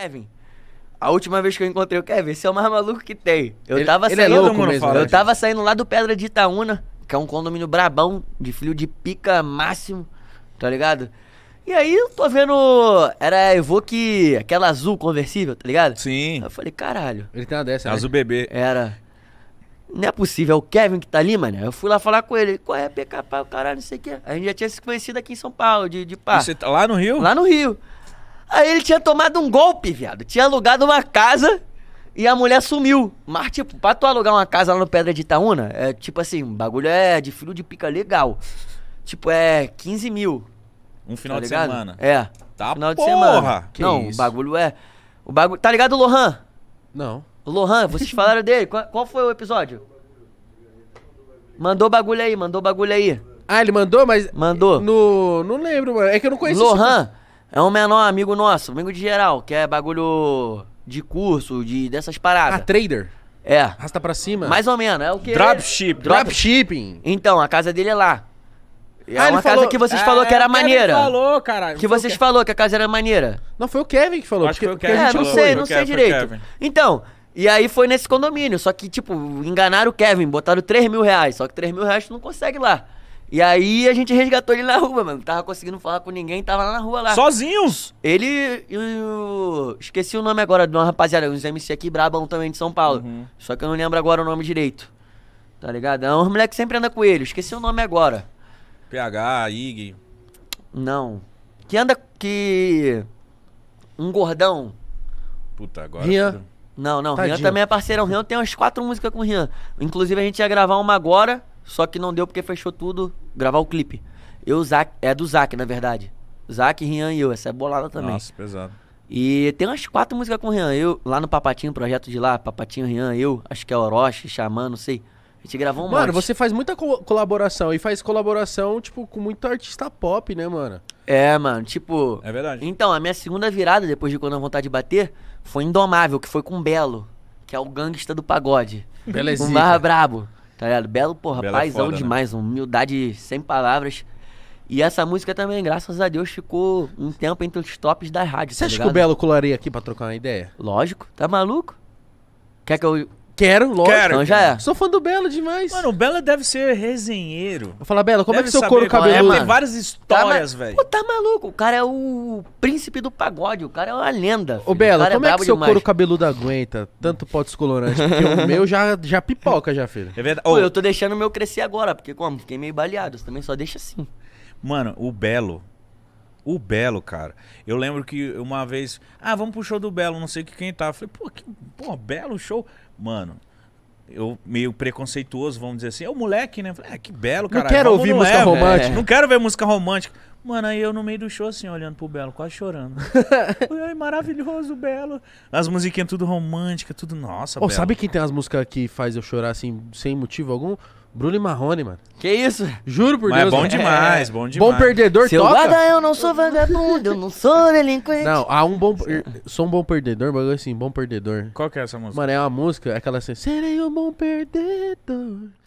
Kevin, a última vez que eu encontrei o Kevin, esse é o mais maluco que tem. Eu ele, tava ele é saindo. É louco mesmo, fala, eu gente. tava saindo lá do Pedra de Itaúna, que é um condomínio brabão, de filho de pica máximo, tá ligado? E aí eu tô vendo. Era Evoque, aquela azul conversível, tá ligado? Sim. Eu falei, caralho. Ele tem uma dessa. Né? Azul bebê. Era. Não é possível, é o Kevin que tá ali, mano. Eu fui lá falar com ele. Qual é, PK, pá, caralho, não sei o quê. A gente já tinha se conhecido aqui em São Paulo, de, de pá. Você tá lá no Rio? Lá no Rio. Aí ele tinha tomado um golpe, viado. Tinha alugado uma casa e a mulher sumiu. Mas, tipo, pra tu alugar uma casa lá no Pedra de Itaúna, é tipo assim, bagulho é de filho de pica legal. Tipo, é 15 mil. Um final tá de semana. É. Tá final porra. de semana. Que Não, isso? o bagulho é. O bagulho. Tá ligado o Lohan? Não. O Lohan, vocês falaram dele? Qual, qual foi o episódio? Mandou bagulho aí, mandou bagulho aí. Ah, ele mandou, mas. Mandou. No, não lembro, mano. É que eu não conheço. Lohan. É um menor, amigo nosso, amigo de geral, que é bagulho de curso, de dessas paradas. Ah, trader? É. Arrasta pra cima? Mais ou menos, é o que... Dropship. Dropshipping. Então, a casa dele é lá. É ah, uma casa falou... que vocês é, falou que era é, Kevin maneira. falou, caralho. Que foi vocês falou que a casa era maneira. Não, foi o Kevin que falou. Acho que foi o Kevin. É, não falou. sei, não sei direito. Então, e aí foi nesse condomínio. Só que, tipo, enganaram o Kevin, botaram 3 mil reais. Só que 3 mil reais tu não consegue lá. E aí a gente resgatou ele na rua, mano. Não tava conseguindo falar com ninguém, tava lá na rua lá. Sozinhos? Ele Esqueci o nome agora de uma rapaziada, uns MC aqui brabão também de São Paulo. Uhum. Só que eu não lembro agora o nome direito. Tá ligado? É um moleque que sempre anda com ele. Esqueci o nome agora. PH, Ig. Não. Que anda. Que. Um gordão. Puta, agora. Rian. Não, não. Tadinho. Rian também é parceirão. Rian tem umas quatro músicas com o Rian. Inclusive a gente ia gravar uma agora. Só que não deu porque fechou tudo, gravar o clipe. Eu, Zac, é do Zac, na verdade. Zac, Rian e eu, essa é bolada também. Nossa, pesado. E tem umas quatro músicas com o Rian. Eu, lá no Papatinho, projeto de lá, Papatinho, Rian, eu, acho que é Orochi, Xamã, não sei. A gente gravou um Mano, monte. você faz muita co colaboração e faz colaboração, tipo, com muito artista pop, né, mano? É, mano, tipo. É verdade. Então, a minha segunda virada, depois de quando a vontade de bater, foi Indomável, que foi com Belo, que é o gangsta do pagode. Belezinha. Um barra brabo. Tá ligado? Belo, porra, Belo é paizão é foda, né? demais, né? humildade sem palavras. E essa música também, graças a Deus, ficou um tempo entre os tops da rádio. Você tá acha ligado? que o Belo colaria aqui pra trocar uma ideia? Lógico, tá maluco? Quer que eu Quero, lógico. Quero. Então já é. Sou fã do Belo demais. Mano, o Belo deve ser resenheiro. Vou falar, Belo, como é deve é que seu couro cabeludo? É, tem várias histórias, tá velho. Pô, tá maluco? O cara é o príncipe do pagode. O cara é uma lenda. Filho. Ô, Belo, é como é, é que seu demais. couro cabeludo aguenta tanto pó descolorante? Porque o meu já, já pipoca, já, filho. É verdade. Pô, oh. eu tô deixando o meu crescer agora, porque como? Fiquei meio baleado. Você também só deixa assim. Mano, o Belo, o Belo, cara. Eu lembro que uma vez. Ah, vamos pro show do Belo, não sei que quem tá. Falei, pô, que pô, belo show. Mano, eu meio preconceituoso, vamos dizer assim. É o moleque, né? Falei, ah, que belo, cara. Não quero ouvir música é, romântica. Não quero ver música romântica. Mano, aí eu no meio do show, assim, olhando pro Belo, quase chorando. Ai, maravilhoso, Belo. As musiquinhas tudo romântica, tudo. Nossa, oh, Sabe quem tem as músicas que faz eu chorar, assim, sem motivo algum? Bruno e Marrone, mano. Que isso? Juro por Mas Deus. É bom mano. demais, bom demais. Bom perdedor, Se toca. Guarda, eu não sou vagabundo, eu não sou delinquente. Não, há um bom. Sou um bom perdedor, bagulho assim, bom perdedor. Qual que é essa música? Mano, é uma música, é aquela assim. Serei um bom perdedor.